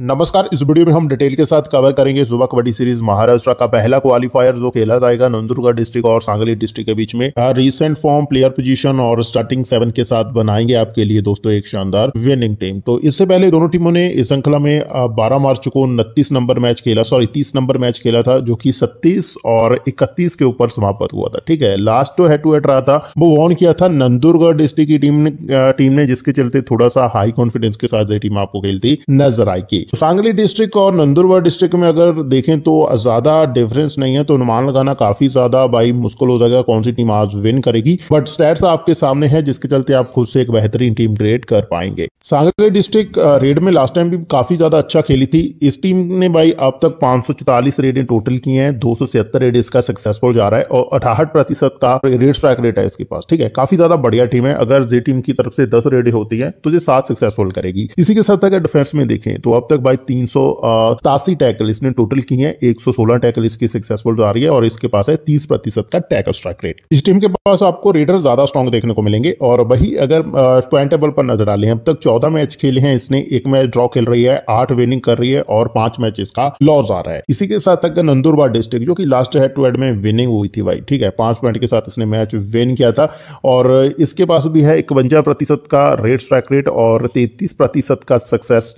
नमस्कार इस वीडियो में हम डिटेल के साथ कवर करेंगे सुबह कबड्डी सीरीज महाराष्ट्र का पहला क्वालिफायर जो खेला जाएगा नंदुरगढ़ डिस्ट्रिक्ट और सांगली डिस्ट्रिक्ट के बीच में रीसेंट फॉर्म प्लेयर पोजीशन और स्टार्टिंग सेवन के साथ बनाएंगे आपके लिए दोस्तों एक शानदार विनिंग टीम तो इससे पहले दोनों टीमों ने इस श्रृंखला में बारह मार्च को उनतीस नंबर मैच खेला सॉरी तीस नंबर मैच खेला था जो की सत्तीस और इकतीस के ऊपर समाप्त हुआ था ठीक है लास्ट जो हेड टू हेड रहा था वो वॉन किया था नंदुरगढ़ डिस्ट्रिक्ट की टीम ने टीम ने जिसके चलते थोड़ा सा हाई कॉन्फिडेंस के साथ टीम आपको खेलती नजर आई तो सांगली डिस्ट्रिक्ट और नंदुरबार डिस्ट्रिक्ट में अगर देखें तो ज्यादा डिफरेंस नहीं है तो अनुमान लगाना काफी ज्यादा भाई मुश्किल हो जाएगा कौन सी टीम आज विन करेगी बट स्टैट्स आपके सामने है जिसके चलते आप खुद से एक बेहतरीन टीम क्रिएट कर पाएंगे सांगली डिस्ट्रिक्ट रेड में लास्ट टाइम भी काफी ज्यादा अच्छा खेली थी इस टीम ने भाई अब तक पांच रेडें टोटल की हैं दो रेड इसका सक्सेसफुल जा रहा है और अठाहठ प्रतिशत का रेड स्ट्राइक रेट है इसके पास ठीक है काफी ज्यादा बढ़िया टीम है अगर जे टीम की तरफ से दस रेड होती है तो ये सात सक्सेसफुल करेगी इसी के साथ अगर डिफेंस में देखें तो अब तक तक भाई तीन सौ टैकल इसने टोटल की है एक सौ सोलह टैकल इसकी सक्सेसफुल जा रही है और इसके पास है तीस प्रतिशत का टैकल स्ट्राइक रेट इस टीम के पास आपको रेडर ज्यादा स्ट्रॉन्ग देखने को मिलेंगे और वही अगर पॉइंट टेबल पर नजर डालें अब तक चौदह मैच खेले हैं इसने एक मैच ड्रॉ खेल रही है आठ विनिंग कर रही है और पांच मैच इसका लॉस आ रहा है इसी के साथ अगर नंदुरबार डिस्ट्रिक्ट जो की लास्ट हेड टू हेड में विनिंग हुई थी भाई ठीक है पांच पॉइंट के साथ इसने मैच विन किया था और इसके पास भी है इकवंजा प्रतिशत का रेड स्ट्राइक रेट और तैतीस प्रतिशत का सक्सेस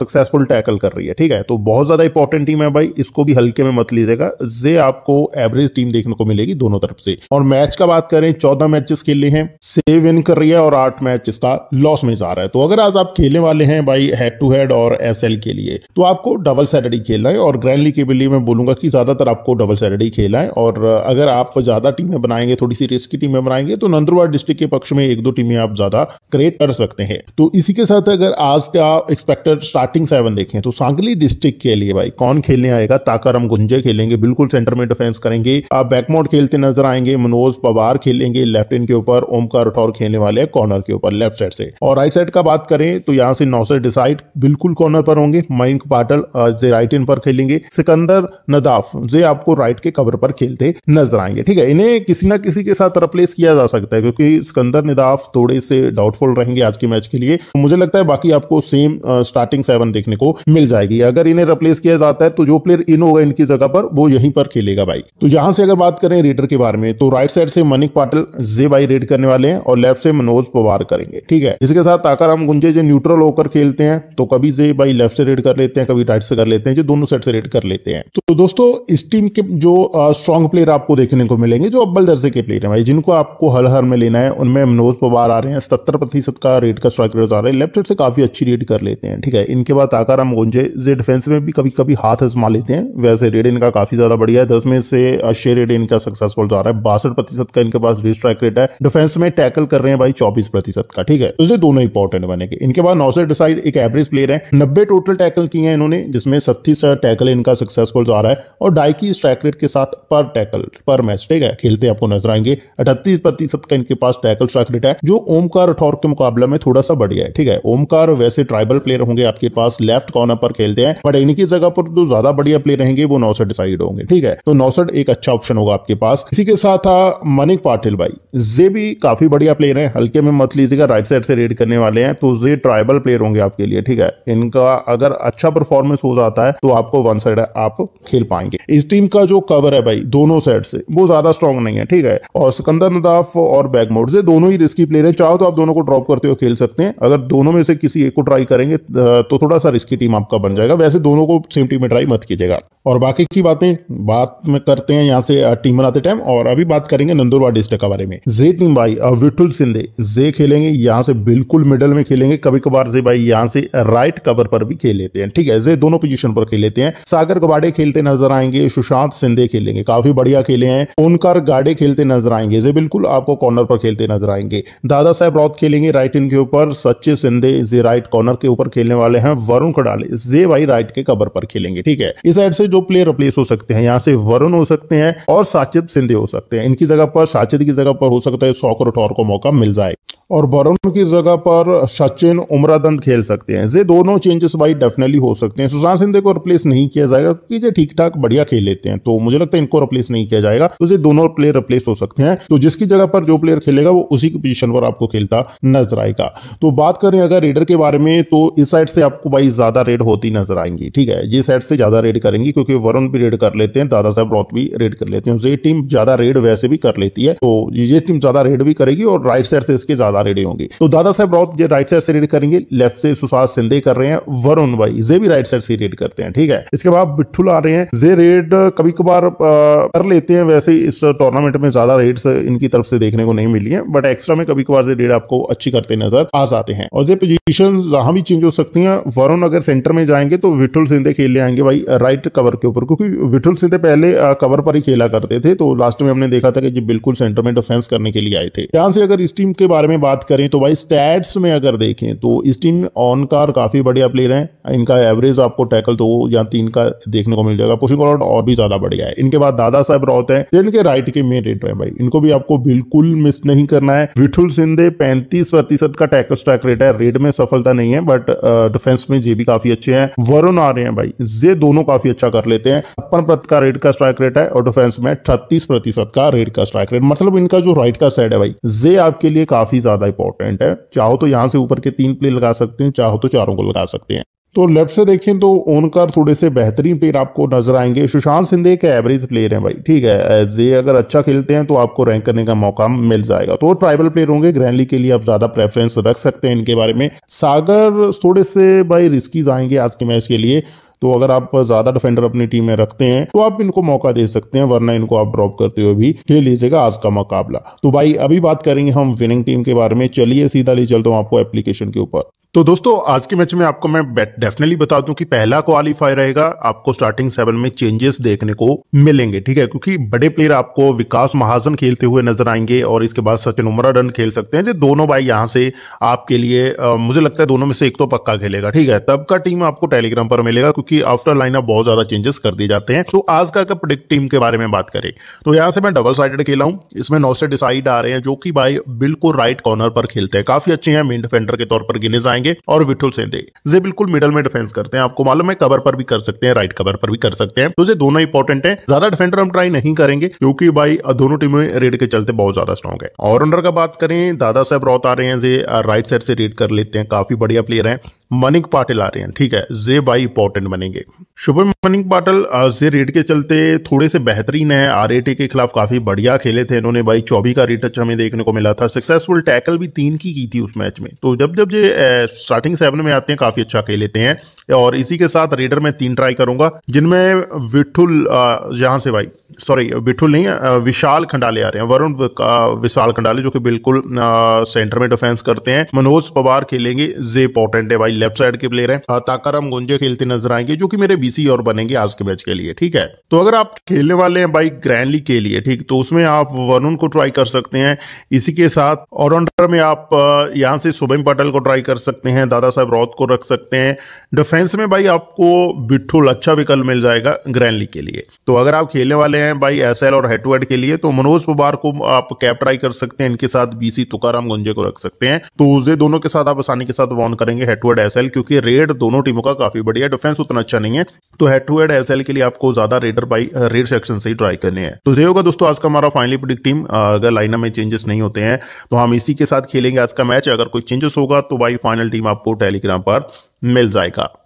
सक्सेस सक्सेसफुल टैकल कर रही है ठीक है तो बहुत ज़्यादा इंपॉर्टेंट टीम है भाई इसको भी हल्के में मत लीजिएगा जे आपको एवरेज टीम देखने को मिलेगी दोनों तरफ से और मैच का बात करें चौदह मैचेस खेले हैं से विन कर रही है और आठ मैच इसका लॉस में जा रहा है तो अगर आज आप खेलने वाले हैं भाई हेड टू हेड और एस के लिए तो आपको डबल सैटरडे खेलना है और ग्रैंड लीग के लिए मैं बोलूंगा कि ज़्यादातर आपको डबल सैटरडे खेलना है और अगर आप ज़्यादा टीमें बनाएंगे थोड़ी सी रिस्क की टीमें बनाएंगे तो नंदुरबार डिस्ट्रिक्ट के पक्ष में एक दो टीमें आप ज़्यादा क्रिएट कर सकते हैं तो इसी के साथ अगर आज का एक्सपेक्टेड स्टार्टिंग सेवन देखें तो सांगली डिस्ट्रिक्ट के लिए भाई कौन खेलने आएगा ताकाराम गुंजे खेलेंगे बिल्कुल सेंटर में डिफेंस करेंगे आप बैकमोड खेलते नजर आएंगे मनोज पवार खेलेंगे लेफ्ट इन के ऊपर ओमकार राठौर खेलने वाले हैं कॉर्नर के ऊपर लेफ्ट साइड से और राइट साइड का बात करें तो यहाँ से नौसर डिसाइड बिल्कुल कॉर्नर पर होंगे मयंक पाटल जे राइट इन पर खेलेंगे सिकंदर नदाफ जे आपको राइट के कवर पर खेलते नजर आएंगे ठीक है इन्हें किसी ना किसी के साथ रिप्लेस किया जा सकता है क्योंकि सिकंदर नदाफ थोड़े से डाउटफुल रहेंगे आज के मैच के लिए मुझे लगता है बाकी आपको सेम स्टार्टिंग सेवन देखने को मिल जाएगी अगर इन्हें रिप्लेस किया जाता है तो जो प्लेयर इन होगा इनकी जगह पर वो यहीं पर खेलेगा भाई तो यहां से अगर बात करें रेडर के बारे में तो राइट साइड से मनिक पाटिल जे भाई रेड करने वाले हैं और लेफ्ट से मनोज पवार करेंगे ठीक है इसके साथ आकाराम गुंजे जो न्यूट्रल होकर खेलते हैं तो कभी जे भाई लेफ्ट से रेड कर लेते हैं कभी राइट से कर लेते हैं जो दोनों साइड से रेड कर लेते हैं तो दोस्तों इस टीम के जो स्ट्रॉन्ग प्लेयर आपको देखने को मिलेंगे जो अब्बल दर्जे के प्लेयर है भाई जिनको आपको हल हर में लेना है उनमें मनोज पवार आ रहे हैं सत्तर प्रतिशत का रेट का स्ट्राइक रेट आ रहे हैं लेफ्ट साइड से काफी अच्छी रेट कर लेते हैं ठीक है इनके बाद बताकर हम गुंजे जे डिफेंस में भी कभी कभी हाथ आजमा लेते हैं वैसे रेड इनका काफ़ी ज़्यादा बढ़िया है दस में से छः रेड इनका सक्सेसफुल जा रहा है बासठ प्रतिशत का इनके पास रिस्ट्राइक रेट है डिफेंस में टैकल कर रहे हैं भाई चौबीस प्रतिशत का ठीक है तो इसे दोनों इंपॉर्टेंट बनेंगे इनके बाद नौसर डिसाइड एक एवरेज प्लेयर है नब्बे टोटल टैकल किए हैं इन्होंने जिसमें सत्तीस टैकल इनका सक्सेसफुल जा रहा है और डाइकी स्ट्राइक रेट के साथ पर टैकल पर मैच ठीक है खेलते आपको नजर आएंगे अठतीस प्रतिशत का इनके पास टैकल स्ट्राइक रेट है जो ओमकार राठौर के मुकाबला में थोड़ा सा बढ़िया है ठीक है ओमकार वैसे ट्राइबल प्लेयर होंगे आपके पास पास लेफ्ट कॉर्नर पर खेलते हैं बट इनकी जगह पर जो ज्यादा बढ़िया प्ले रहेंगे वो नौसठ डिसाइड होंगे ठीक है तो नौसठ एक अच्छा ऑप्शन होगा आपके पास इसी के साथ था मनिक पाटिल भाई जे भी काफी बढ़िया प्लेयर है हल्के में मत लीजिएगा राइट साइड से रेड करने वाले हैं तो जे ट्राइबल प्लेयर होंगे आपके लिए ठीक है इनका अगर अच्छा परफॉर्मेंस हो जाता है तो आपको वन साइड आप खेल पाएंगे इस टीम का जो कवर है भाई दोनों साइड से वो ज्यादा स्ट्रॉन्ग नहीं है ठीक है और सिकंदर नदाफ और बैकमोड से दोनों ही रिस्की प्लेयर है चाहो तो आप दोनों को ड्रॉप करते हुए खेल सकते हैं अगर दोनों में से किसी एक को ट्राई करेंगे तो थोड़ा थोड़ा सा रिस्की टीम आपका बन जाएगा वैसे दोनों को सेम टीम में ट्राई मत कीजिएगा और बाकी की बातें बात में करते हैं यहाँ से टीम बनाते टाइम और अभी बात करेंगे नंदुरबार डिस्ट्रिक्ट के बारे में जे टीम भाई विठुल सिंधे जे खेलेंगे यहाँ से बिल्कुल मिडल में खेलेंगे कभी कभार जे भाई यहाँ से राइट कवर पर भी खेल लेते हैं ठीक है जे दोनों पोजिशन पर खेल लेते हैं सागर गवाडे खेलते नजर आएंगे सुशांत सिंधे खेलेंगे काफी बढ़िया खेले हैं ओनकर गाडे खेलते नजर आएंगे जे बिल्कुल आपको कॉर्नर पर खेलते नजर आएंगे दादा साहब रौत खेलेंगे राइट इन के ऊपर सच्चे सिंधे जे राइट कॉर्नर के ऊपर खेलने वाले हैं वरुण डाले जे वाई राइट के कवर पर खेलेंगे ठीक है इस साइड से जो प्लेयर रिप्लेस हो सकते हैं यहाँ से वरुण हो सकते हैं और साचिद सिंधे हो सकते हैं इनकी जगह पर साचिद की जगह पर हो सकता है सौकर ठौर को मौका मिल जाए और वरुण की जगह पर सचिन उम्रादन खेल सकते हैं ये दोनों चेंजेस भाई डेफिनेटली हो सकते हैं सुशांत सिंधे को रिप्लेस नहीं किया जाएगा क्योंकि ये ठीक ठाक बढ़िया खेल लेते हैं तो मुझे लगता है इनको रिप्लेस नहीं किया जाएगा तो ये दोनों प्लेयर रिप्लेस हो सकते हैं तो जिसकी जगह पर जो प्लेयर खेलेगा वो उसी की पोजिशन पर आपको खेलता नजर आएगा तो बात करें अगर रेडर के बारे में तो इस साइड से आपको भाई ज्यादा रेड होती नजर आएंगी ठीक है जिस साइड से ज्यादा रेड करेंगी क्योंकि वरुण भी रेड कर लेते हैं दादा साहब रॉथ भी रेड कर लेते हैं तो ये टीम ज्यादा रेड वैसे भी कर लेती है तो ये टीम ज्यादा रेड भी करेगी और राइट साइड से इसके ज्यादा रेडी होंगे तो दादा साहब राउत ये राइट साइड से रीड करेंगे लेफ्ट से सुशांत सिंधे कर रहे हैं वरुण भाई जे भी राइट साइड से रीड करते हैं ठीक है इसके बाद बिट्ठू ला रहे हैं जे रेड कभी कभार कर लेते हैं वैसे इस टूर्नामेंट में ज्यादा रेड इनकी तरफ से देखने को नहीं मिली है बट एक्स्ट्रा में कभी कभार रेड आपको अच्छी करते नजर आ जाते हैं और जे पोजिशन जहां भी चेंज हो सकती है वरुण अगर सेंटर में जाएंगे तो विठुल सिंधे खेल आएंगे भाई राइट कवर के ऊपर क्योंकि विठुल सिंधे पहले कवर पर ही खेला करते थे तो लास्ट में हमने देखा था कि जी बिल्कुल सेंटर में डिफेंस करने के लिए आए थे यहां से अगर इस टीम के बारे में बात बात करें तो भाई स्टैट्स में अगर देखें तो इस टीम में ऑन कार काफ़ी बढ़िया प्लेयर हैं इनका एवरेज आपको टैकल दो या तीन का देखने को मिल जाएगा पुशिंग ऑलआउट और भी ज़्यादा बढ़िया है इनके बाद दादा साहब राउत है जिनके राइट के मेन रेट है भाई इनको भी आपको बिल्कुल मिस नहीं करना है विठुल सिंधे पैंतीस प्रतिशत का टैकल स्ट्रैक रेट है रेड में सफलता नहीं है बट डिफेंस में जे भी काफ़ी अच्छे हैं वरुण आ रहे हैं भाई जे दोनों काफ़ी अच्छा कर लेते हैं छप्पन प्रतिशत का रेट का स्ट्राइक रेट है और डिफेंस में अड़तीस प्रतिशत का रेट का स्ट्राइक रेट मतलब इनका जो राइट का साइड है भाई जे आपके लिए काफ़ी ज़्यादा इंपॉर्टेंट है चाहो तो यहां से ऊपर के तीन प्ले लगा सकते हैं चाहो तो चारों को लगा सकते हैं तो लेफ्ट से देखें तो ओनकर थोड़े से बेहतरीन प्लेयर आपको नजर आएंगे सुशांत सिंधे के एवरेज प्लेयर हैं भाई ठीक है ये अगर अच्छा खेलते हैं तो आपको रैंक करने का मौका मिल जाएगा तो ट्राइबल प्लेयर होंगे ग्रैंडली के लिए आप ज्यादा प्रेफरेंस रख सकते हैं इनके बारे में सागर थोड़े से भाई रिस्कीज आएंगे आज के मैच के लिए तो अगर आप ज्यादा डिफेंडर अपनी टीम में रखते हैं तो आप इनको मौका दे सकते हैं वरना इनको आप ड्रॉप करते हुए भी खेल लीजिएगा आज का मुकाबला तो भाई अभी बात करेंगे हम विनिंग टीम के बारे में चलिए सीधा ले चलता हूँ आपको एप्लीकेशन के ऊपर तो दोस्तों आज के मैच में आपको मैं डेफिनेटली बता दूं कि पहला क्वालिफाई रहेगा आपको स्टार्टिंग सेवन में चेंजेस देखने को मिलेंगे ठीक है क्योंकि बड़े प्लेयर आपको विकास महाजन खेलते हुए नजर आएंगे और इसके बाद सचिन उमरा रन खेल सकते हैं जो दोनों भाई यहां से आपके लिए आ, मुझे लगता है दोनों में से एक तो पक्का खेलेगा ठीक है तब का टीम आपको टेलीग्राम पर मिलेगा क्योंकि आफ्टर लाइन आप बहुत ज्यादा चेंजेस कर दिए जाते हैं तो आज का अगर प्रोडिक्ट टीम के बारे में बात करें तो यहाँ से मैं डबल साइडेड खेला हूँ इसमें नौ से डिसाइड आ रहे हैं जो कि भाई बिल्कुल राइट कॉर्नर पर खेलते हैं काफी अच्छे हैं मेन डिफेंडर के तौर पर गिने जाएंगे जाएंगे और विठुल सेंधे ये बिल्कुल मिडल में डिफेंस करते हैं आपको मालूम है कवर पर भी कर सकते हैं राइट कवर पर भी कर सकते हैं तो ये दोनों इंपॉर्टेंट है ज्यादा डिफेंडर हम ट्राई नहीं करेंगे क्योंकि भाई दोनों टीमें रेड के चलते बहुत ज्यादा स्ट्रॉग है और ऑलराउंडर का बात करें दादा साहब रौत आ रहे हैं जे राइट साइड से रेड कर लेते हैं काफी बढ़िया प्लेयर है मनिक पाटिल आ रहे हैं ठीक है जे भाई इंपॉर्टेंट बनेंगे शुभम मनिक पाटिल जे रेड के चलते थोड़े से बेहतरीन है आर के खिलाफ काफी बढ़िया खेले थे इन्होंने भाई चौबी का रिटच हमें देखने को मिला था सक्सेसफुल टैकल भी तीन की की थी उस मैच में तो जब जब ये स्टार्टिंग सेवन में आते हैं काफी अच्छा खेल लेते हैं और इसी के साथ रेडर में तीन ट्राई करूंगा जिनमें विठुल जहां से भाई सॉरी विठुल नहीं विशाल खंडाले आ रहे हैं वरुण विशाल खंडाले जो कि बिल्कुल सेंटर में डिफेंस करते हैं मनोज पवार खेलेंगे जे पॉटेंट है भाई लेफ्ट साइड के प्लेयर हैं ताकाराम गुंजे खेलते नजर आएंगे जो कि मेरे बीसी और बनेंगे आज के मैच के लिए ठीक है तो अगर आप खेलने वाले हैं भाई ग्रैंडली के लिए ठीक तो उसमें आप वरुण को ट्राई कर सकते हैं इसी के साथ ऑलराउंडर में आप यहाँ से शुभम पटेल को ट्राई कर सकते सकते हैं दादा साहब रौत को रख सकते हैं डिफेंस में भाई आपको बिट्ठुल अच्छा विकल्प मिल जाएगा ग्रैंडली के लिए तो अगर आप खेलने वाले हैं भाई एस और हेड टू हेड के लिए तो मनोज पवार को आप कैप ट्राई कर सकते हैं इनके साथ बीसी तुकाराम गुंजे को रख सकते हैं तो उसे दोनों के साथ आप आसानी के साथ वॉन करेंगे हेड टू हेड एस क्योंकि रेड दोनों टीमों का काफी बढ़िया डिफेंस उतना अच्छा नहीं है तो हेड टू हेड एस के लिए आपको ज्यादा रेडर बाई रेड सेक्शन से ही ट्राई करने हैं तो जे होगा दोस्तों आज का हमारा फाइनली प्रिडिक्ट टीम अगर लाइना में चेंजेस नहीं होते हैं तो हम इसी के साथ खेलेंगे आज का मैच अगर कोई चेंजेस होगा तो भाई फाइनल टीम आपको टेलीग्राम पर मिल जाएगा